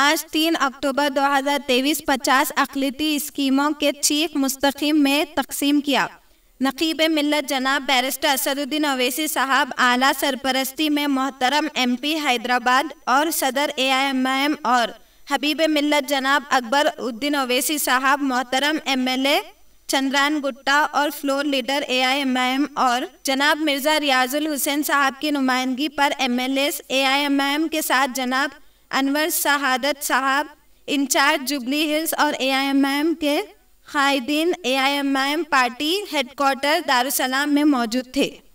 आज 3 अक्टूबर 2023 50 अकलीती स्कीमों के चीफ मुस्तकीम में तकसीम किया नकीब मिलत जनाब बैरिस्टर असदुद्दीन अवैसी साहब आला सरपरस्ती में मोहतरम एमपी हैदराबाद और सदर एआईएमएम और हबीब मिलत जनाब अकबर उद्दीन अवैसी साहब मोहतरम एमएलए चंद्रान गुट्टा और फ्लोर लीडर एम और जनाब मिर्ज़ा रियाजुल हुसैन साहब की नुमाइंदगी पर आई एम के साथ जनाब अनवर शहादत साहब इंचार्ज जुबली हिल्स और एआईएमएम के कायदीन एआईएमएम पार्टी हेडक्वार्टर दारुसलाम में मौजूद थे